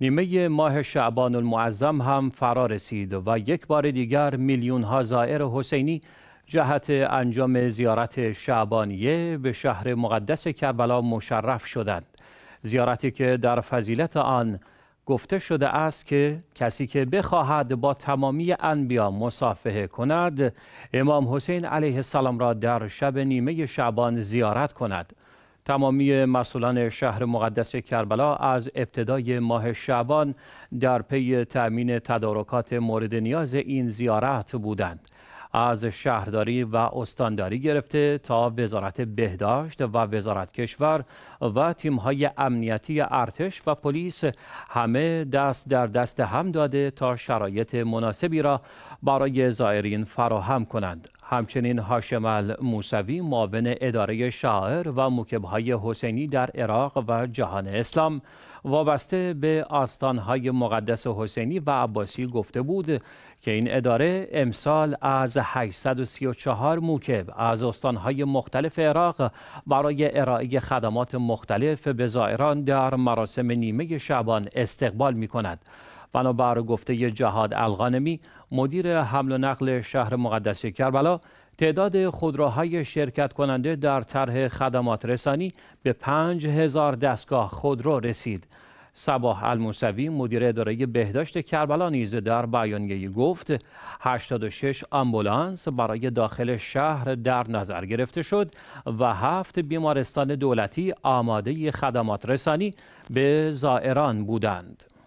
نیمه ماه شعبان المعظم هم فرا رسید و یک بار دیگر میلیون ها زائر حسینی جهت انجام زیارت شعبانیه به شهر مقدس کربلا مشرف شدند. زیارتی که در فضیلت آن گفته شده است که کسی که بخواهد با تمامی انبیا مصافحه کند امام حسین علیه السلام را در شب نیمه شعبان زیارت کند. تمامی مسئولان شهر مقدس کربلا از ابتدای ماه شعبان در پی تأمین تدارکات مورد نیاز این زیارت بودند. از شهرداری و استانداری گرفته تا وزارت بهداشت و وزارت کشور و تیمهای امنیتی ارتش و پلیس همه دست در دست هم داده تا شرایط مناسبی را برای زائرین فراهم کنند همچنین هاشمل موسوی معاون اداره شاعر و مکبهای حسینی در عراق و جهان اسلام وابسته به آستانهای مقدس حسینی و عباسی گفته بود که این اداره امسال از 834 موکب از استانهای مختلف عراق برای ارائه خدمات مختلف به زائران در مراسم نیمه شعبان استقبال می کند. بنابر گفته جهاد الغانمی مدیر حمل و نقل شهر مقدس کربلا تعداد خودروهای شرکت کننده در طرح خدمات رسانی به 5000 دستگاه خودرو رسید. صباح الموسوی مدیر اداره بهداشت کربلا نیز در بیانیه گفت 86 آمبولانس برای داخل شهر در نظر گرفته شد و هفت بیمارستان دولتی آماده خدمات رسانی به زائران بودند.